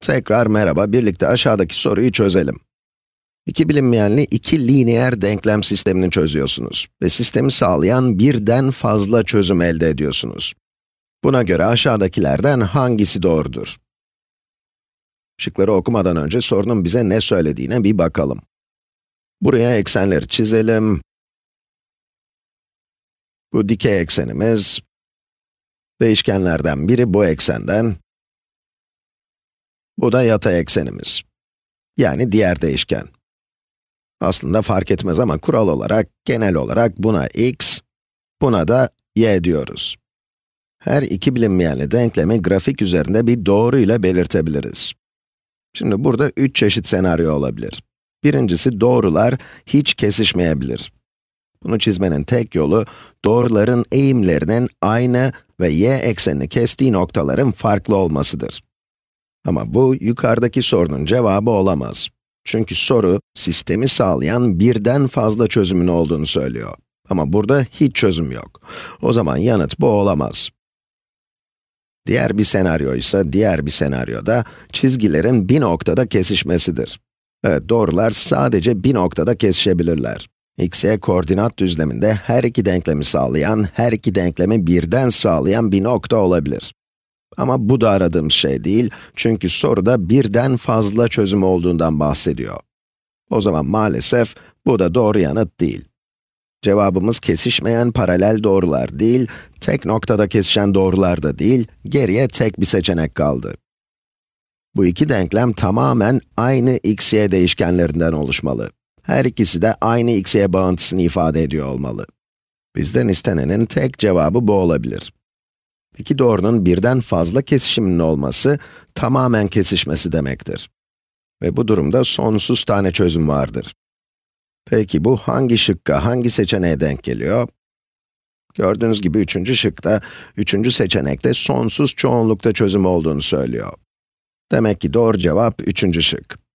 Tekrar merhaba, birlikte aşağıdaki soruyu çözelim. İki bilinmeyenli iki lineer denklem sistemini çözüyorsunuz ve sistemi sağlayan birden fazla çözüm elde ediyorsunuz. Buna göre aşağıdakilerden hangisi doğrudur? Şıkları okumadan önce sorunun bize ne söylediğine bir bakalım. Buraya eksenleri çizelim. Bu dikey eksenimiz. Değişkenlerden biri bu eksenden, bu da yatay eksenimiz. Yani diğer değişken. Aslında fark etmez ama kural olarak, genel olarak buna x, buna da y diyoruz. Her iki bilinmeyenli denklemi grafik üzerinde bir doğru ile belirtebiliriz. Şimdi burada üç çeşit senaryo olabilir. Birincisi doğrular hiç kesişmeyebilir. Bunu çizmenin tek yolu, doğruların eğimlerinin aynı ve y eksenini kestiği noktaların farklı olmasıdır. Ama bu yukarıdaki sorunun cevabı olamaz. Çünkü soru, sistemi sağlayan birden fazla çözümün olduğunu söylüyor. Ama burada hiç çözüm yok. O zaman yanıt bu olamaz. Diğer bir senaryo ise, diğer bir senaryoda çizgilerin bir noktada kesişmesidir. Evet, doğrular sadece bir noktada kesişebilirler. x'e koordinat düzleminde her iki denklemi sağlayan, her iki denklemi birden sağlayan bir nokta olabilir. Ama bu da aradığımız şey değil, çünkü soruda birden fazla çözüm olduğundan bahsediyor. O zaman maalesef bu da doğru yanıt değil. Cevabımız kesişmeyen paralel doğrular değil, tek noktada kesişen doğrular da değil, geriye tek bir seçenek kaldı. Bu iki denklem tamamen aynı x-y değişkenlerinden oluşmalı. Her ikisi de aynı x-y bağıntısını ifade ediyor olmalı. Bizden istenenin tek cevabı bu olabilir. İki doğrunun birden fazla kesişiminin olması, tamamen kesişmesi demektir. Ve bu durumda sonsuz tane çözüm vardır. Peki bu hangi şıkka, hangi seçeneğe denk geliyor? Gördüğünüz gibi üçüncü şıkta, üçüncü seçenekte sonsuz çoğunlukta çözüm olduğunu söylüyor. Demek ki doğru cevap üçüncü şık.